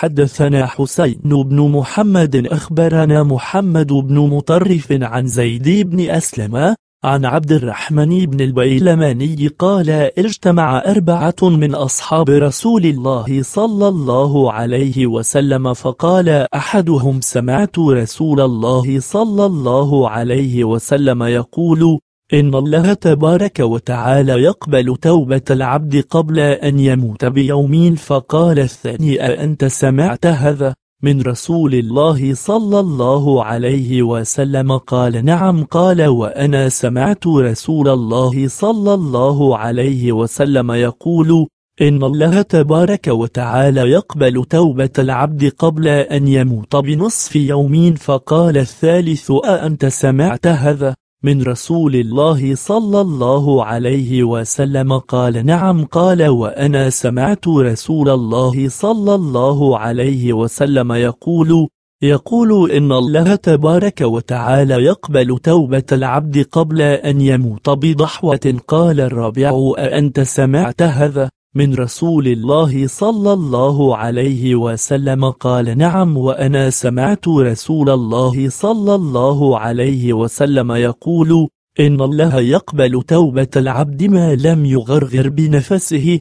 حدثنا حسين بن محمد أخبرنا محمد بن مطرف عن زيد بن أسلم عن عبد الرحمن بن البيلماني قال اجتمع أربعة من أصحاب رسول الله صلى الله عليه وسلم فقال أحدهم سمعت رسول الله صلى الله عليه وسلم يقول إن الله تبارك وتعالى يقبل توبة العبد قبل أن يموت بيومين فقال الثاني أأنت سمعت هذا؟ من رسول الله صلى الله عليه وسلم قال نعم قال وأنا سمعت رسول الله صلى الله عليه وسلم يقول إن الله تبارك وتعالى يقبل توبة العبد قبل أن يموت بنصف يومين فقال الثالث أأنت سمعت هذا من رسول الله صلى الله عليه وسلم قال نعم قال وأنا سمعت رسول الله صلى الله عليه وسلم يقول يقول إن الله تبارك وتعالى يقبل توبة العبد قبل أن يموت بضحوة قال الرابع أأنت سمعت هذا؟ من رسول الله صلى الله عليه وسلم قال نعم وأنا سمعت رسول الله صلى الله عليه وسلم يقول إن الله يقبل توبة العبد ما لم يغرغر بنفسه